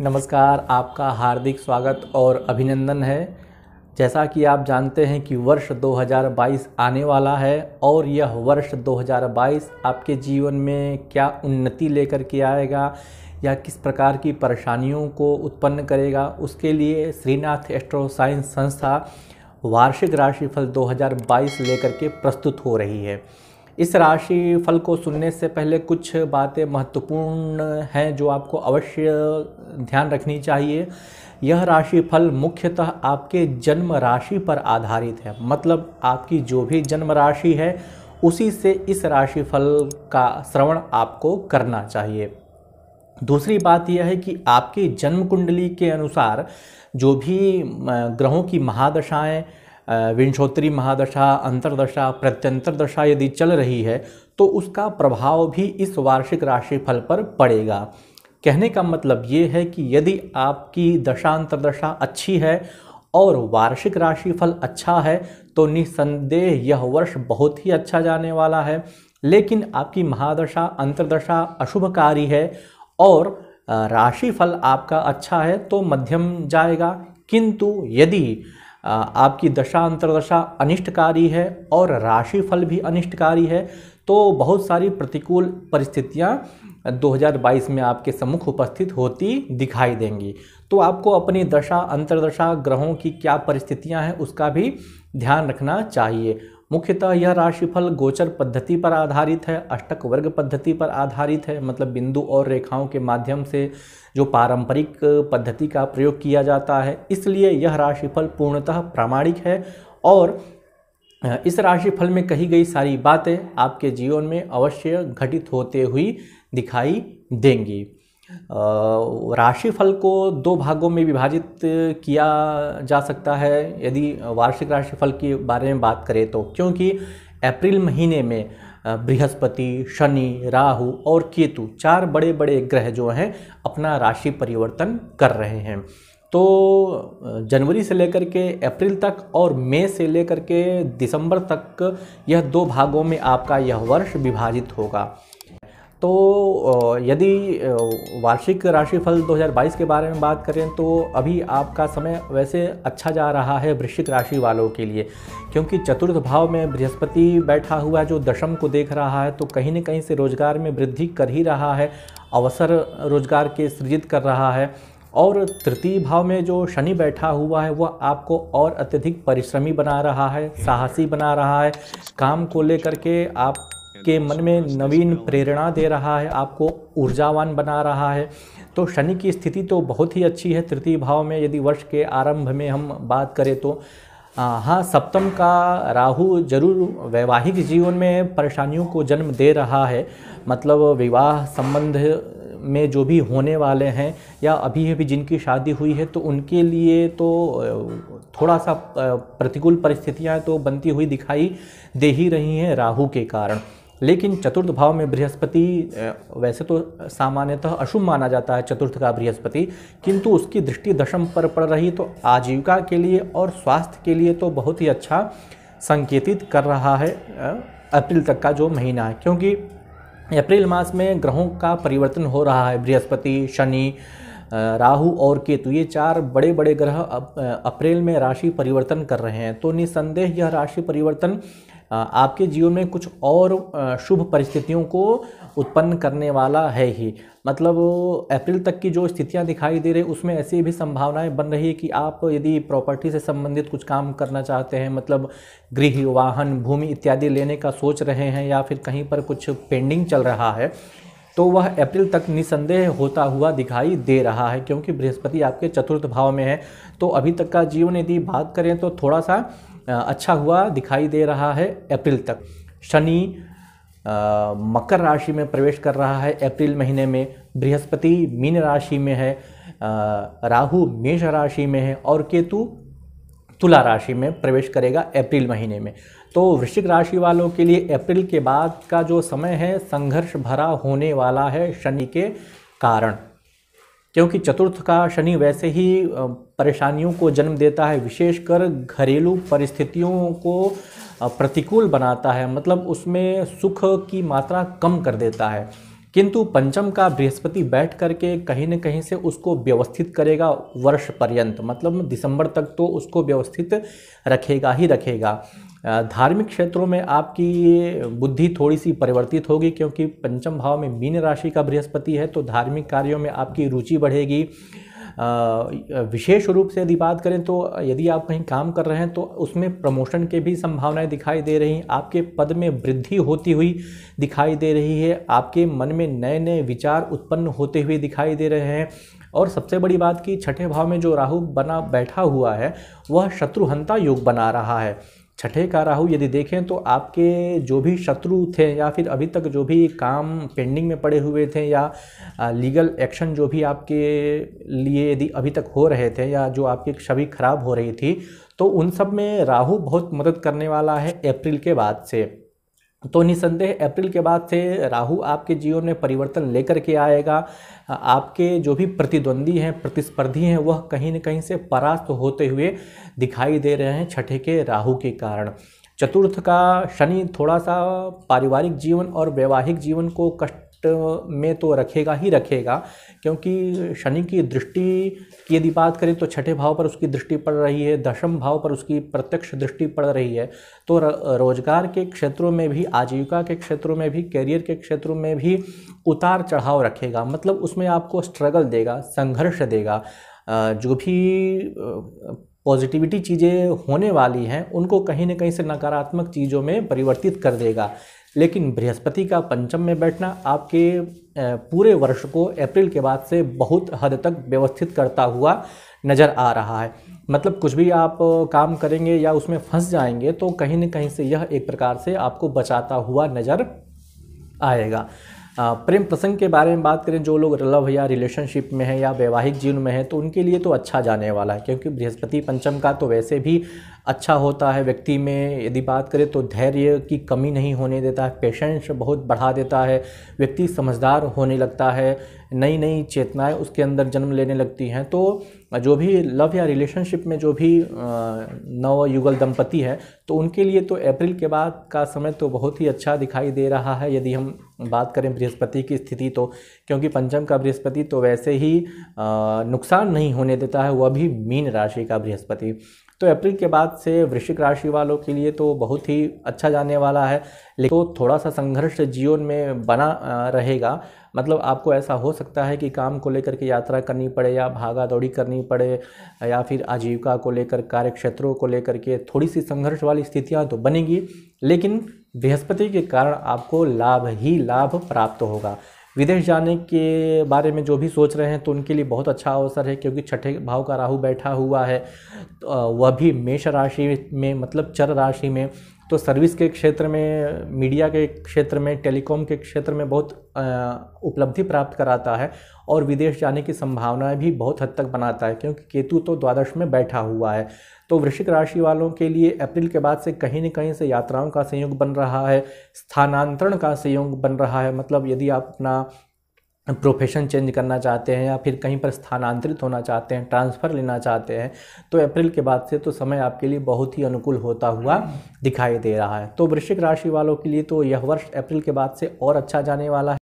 नमस्कार आपका हार्दिक स्वागत और अभिनंदन है जैसा कि आप जानते हैं कि वर्ष 2022 आने वाला है और यह वर्ष 2022 आपके जीवन में क्या उन्नति लेकर के आएगा या किस प्रकार की परेशानियों को उत्पन्न करेगा उसके लिए श्रीनाथ एस्ट्रो साइंस संस्था वार्षिक राशिफल 2022 लेकर के प्रस्तुत हो रही है इस राशि फल को सुनने से पहले कुछ बातें महत्वपूर्ण हैं जो आपको अवश्य ध्यान रखनी चाहिए यह राशि फल मुख्यतः आपके जन्म राशि पर आधारित है मतलब आपकी जो भी जन्म राशि है उसी से इस राशि फल का श्रवण आपको करना चाहिए दूसरी बात यह है कि आपकी जन्म कुंडली के अनुसार जो भी ग्रहों की महादशाएं विंशोत्तरी महादशा अंतरदशा प्रत्यंतरदशा यदि चल रही है तो उसका प्रभाव भी इस वार्षिक राशिफल पर पड़ेगा कहने का मतलब ये है कि यदि आपकी दशा अंतरदशा अच्छी है और वार्षिक राशिफल अच्छा है तो निसंदेह यह वर्ष बहुत ही अच्छा जाने वाला है लेकिन आपकी महादशा अंतरदशा अशुभकारी है और राशिफल आपका अच्छा है तो मध्यम जाएगा किंतु यदि आपकी दशा अंतर्दशा अनिष्टकारी है और राशि फल भी अनिष्टकारी है तो बहुत सारी प्रतिकूल परिस्थितियाँ 2022 में आपके सम्मुख उपस्थित होती दिखाई देंगी तो आपको अपनी दशा अंतर्दशा ग्रहों की क्या परिस्थितियां हैं उसका भी ध्यान रखना चाहिए मुख्यतः यह राशिफल गोचर पद्धति पर आधारित है अष्टक वर्ग पद्धति पर आधारित है मतलब बिंदु और रेखाओं के माध्यम से जो पारंपरिक पद्धति का प्रयोग किया जाता है इसलिए यह राशिफल पूर्णतः प्रामाणिक है और इस राशिफल में कही गई सारी बातें आपके जीवन में अवश्य घटित होते हुई दिखाई देंगी राशिफल को दो भागों में विभाजित किया जा सकता है यदि वार्षिक राशिफल के बारे में बात करें तो क्योंकि अप्रैल महीने में बृहस्पति शनि राहु और केतु चार बड़े बड़े ग्रह जो हैं अपना राशि परिवर्तन कर रहे हैं तो जनवरी से लेकर के अप्रैल तक और मई से लेकर के दिसंबर तक यह दो भागों में आपका यह वर्ष विभाजित होगा तो यदि वार्षिक राशिफल 2022 के बारे में बात करें तो अभी आपका समय वैसे अच्छा जा रहा है वृश्चिक राशि वालों के लिए क्योंकि चतुर्थ भाव में बृहस्पति बैठा हुआ जो दशम को देख रहा है तो कहीं ना कहीं से रोजगार में वृद्धि कर ही रहा है अवसर रोजगार के सृजित कर रहा है और तृतीय भाव में जो शनि बैठा हुआ है वह आपको और अत्यधिक परिश्रमी बना रहा है साहसी बना रहा है काम को लेकर के आप के मन में नवीन प्रेरणा दे रहा है आपको ऊर्जावान बना रहा है तो शनि की स्थिति तो बहुत ही अच्छी है तृतीय भाव में यदि वर्ष के आरंभ में हम बात करें तो हाँ सप्तम का राहु जरूर वैवाहिक जीवन में परेशानियों को जन्म दे रहा है मतलब विवाह संबंध में जो भी होने वाले हैं या अभी अभी जिनकी शादी हुई है तो उनके लिए तो थोड़ा सा प्रतिकूल परिस्थितियां तो बनती हुई दिखाई दे ही रही हैं राहु के कारण लेकिन चतुर्थ भाव में बृहस्पति वैसे तो सामान्यतः अशुभ माना जाता है चतुर्थ का बृहस्पति किंतु उसकी दृष्टि दशम पर पड़ रही तो आजीविका के लिए और स्वास्थ्य के लिए तो बहुत ही अच्छा संकेतित कर रहा है अप्रैल तक का जो महीना है क्योंकि अप्रैल मास में ग्रहों का परिवर्तन हो रहा है बृहस्पति शनि राहु और केतु ये चार बड़े बड़े ग्रह अप्रैल में राशि परिवर्तन कर रहे हैं तो निसंदेह यह राशि परिवर्तन आपके जीवन में कुछ और शुभ परिस्थितियों को उत्पन्न करने वाला है ही मतलब अप्रैल तक की जो स्थितियां दिखाई दे रही उसमें ऐसी भी संभावनाएं बन रही है कि आप यदि प्रॉपर्टी से संबंधित कुछ काम करना चाहते हैं मतलब गृह वाहन भूमि इत्यादि लेने का सोच रहे हैं या फिर कहीं पर कुछ पेंडिंग चल रहा है तो वह अप्रैल तक निसंदेह होता हुआ दिखाई दे रहा है क्योंकि बृहस्पति आपके चतुर्थ भाव में है तो अभी तक का जीवन यदि बात करें तो थोड़ा सा अच्छा हुआ दिखाई दे रहा है अप्रैल तक शनि मकर राशि में प्रवेश कर रहा है अप्रैल महीने में बृहस्पति मीन राशि में है राहु मेष राशि में है और केतु तुला राशि में प्रवेश करेगा अप्रैल महीने में तो वृश्चिक राशि वालों के लिए अप्रैल के बाद का जो समय है संघर्ष भरा होने वाला है शनि के कारण क्योंकि चतुर्थ का शनि वैसे ही परेशानियों को जन्म देता है विशेषकर घरेलू परिस्थितियों को प्रतिकूल बनाता है मतलब उसमें सुख की मात्रा कम कर देता है किंतु पंचम का बृहस्पति बैठ करके कहीं न कहीं से उसको व्यवस्थित करेगा वर्ष पर्यंत मतलब दिसंबर तक तो उसको व्यवस्थित रखेगा ही रखेगा धार्मिक क्षेत्रों में आपकी बुद्धि थोड़ी सी परिवर्तित होगी क्योंकि पंचम भाव में मीन राशि का बृहस्पति है तो धार्मिक कार्यों में आपकी रुचि बढ़ेगी विशेष रूप से यदि बात करें तो यदि आप कहीं काम कर रहे हैं तो उसमें प्रमोशन के भी संभावनाएं दिखाई दे रही हैं आपके पद में वृद्धि होती हुई दिखाई दे रही है आपके मन में नए नए विचार उत्पन्न होते हुए दिखाई दे रहे हैं और सबसे बड़ी बात कि छठे भाव में जो राहु बना बैठा हुआ है वह शत्रुहंता योग बना रहा है छठे का राहु यदि देखें तो आपके जो भी शत्रु थे या फिर अभी तक जो भी काम पेंडिंग में पड़े हुए थे या लीगल एक्शन जो भी आपके लिए यदि अभी तक हो रहे थे या जो आपकी छवि खराब हो रही थी तो उन सब में राहु बहुत मदद करने वाला है अप्रैल के बाद से तो निसंदेह अप्रैल के बाद से राहु आपके जीवन में परिवर्तन लेकर के आएगा आपके जो भी प्रतिद्वंदी हैं प्रतिस्पर्धी हैं वह कहीं न कहीं से परास्त होते हुए दिखाई दे रहे हैं छठे के राहु के कारण चतुर्थ का शनि थोड़ा सा पारिवारिक जीवन और वैवाहिक जीवन को कष्ट में तो रखेगा ही रखेगा क्योंकि शनि की दृष्टि की यदि बात करें तो छठे भाव पर उसकी दृष्टि पड़ रही है दशम भाव पर उसकी प्रत्यक्ष दृष्टि पड़ रही है तो रोजगार के क्षेत्रों में भी आजीविका के क्षेत्रों में भी कैरियर के क्षेत्रों में भी उतार चढ़ाव रखेगा मतलब उसमें आपको स्ट्रगल देगा संघर्ष देगा जो भी पॉजिटिविटी चीज़ें होने वाली हैं उनको कहीं ना कहीं से नकारात्मक चीज़ों में परिवर्तित कर देगा लेकिन बृहस्पति का पंचम में बैठना आपके पूरे वर्ष को अप्रैल के बाद से बहुत हद तक व्यवस्थित करता हुआ नज़र आ रहा है मतलब कुछ भी आप काम करेंगे या उसमें फंस जाएंगे तो कहीं ना कहीं से यह एक प्रकार से आपको बचाता हुआ नज़र आएगा प्रेम प्रसंग के बारे में बात करें जो लोग लव या रिलेशनशिप में है या वैवाहिक जीवन में है तो उनके लिए तो अच्छा जाने वाला है क्योंकि बृहस्पति पंचम का तो वैसे भी अच्छा होता है व्यक्ति में यदि बात करें तो धैर्य की कमी नहीं होने देता है पेशेंस बहुत बढ़ा देता है व्यक्ति समझदार होने लगता है नई नई चेतनाएं उसके अंदर जन्म लेने लगती हैं तो जो भी लव या रिलेशनशिप में जो भी नव युगल दंपति है तो उनके लिए तो अप्रैल के बाद का समय तो बहुत ही अच्छा दिखाई दे रहा है यदि हम बात करें बृहस्पति की स्थिति तो क्योंकि पंचम का बृहस्पति तो वैसे ही नुकसान नहीं होने देता है वह भी मीन राशि का बृहस्पति तो अप्रैल के बाद से वृश्चिक राशि वालों के लिए तो बहुत ही अच्छा जाने वाला है लेकिन तो थोड़ा सा संघर्ष जीवन में बना रहेगा मतलब आपको ऐसा हो सकता है कि काम को लेकर के यात्रा करनी पड़े या भागा दौड़ी करनी पड़े या फिर आजीविका को लेकर कार्य क्षेत्रों को लेकर के थोड़ी सी संघर्ष वाली स्थितियाँ तो बनेगी लेकिन बृहस्पति के कारण आपको लाभ ही लाभ प्राप्त होगा विदेश जाने के बारे में जो भी सोच रहे हैं तो उनके लिए बहुत अच्छा अवसर है क्योंकि छठे भाव का राहु बैठा हुआ है तो वह भी मेष राशि में मतलब चर राशि में तो सर्विस के क्षेत्र में मीडिया के क्षेत्र में टेलीकॉम के क्षेत्र में बहुत उपलब्धि प्राप्त कराता है और विदेश जाने की संभावनाएं भी बहुत हद तक बनाता है क्योंकि केतु तो द्वादश में बैठा हुआ है तो वृश्चिक राशि वालों के लिए अप्रैल के बाद से कहीं न कहीं से यात्राओं का संयोग बन रहा है स्थानांतरण का संयोग बन रहा है मतलब यदि आप अपना प्रोफेशन चेंज करना चाहते हैं या फिर कहीं पर स्थानांतरित होना चाहते हैं ट्रांसफ़र लेना चाहते हैं तो अप्रैल के बाद से तो समय आपके लिए बहुत ही अनुकूल होता हुआ दिखाई दे रहा है तो वृश्चिक राशि वालों के लिए तो यह वर्ष अप्रैल के बाद से और अच्छा जाने वाला है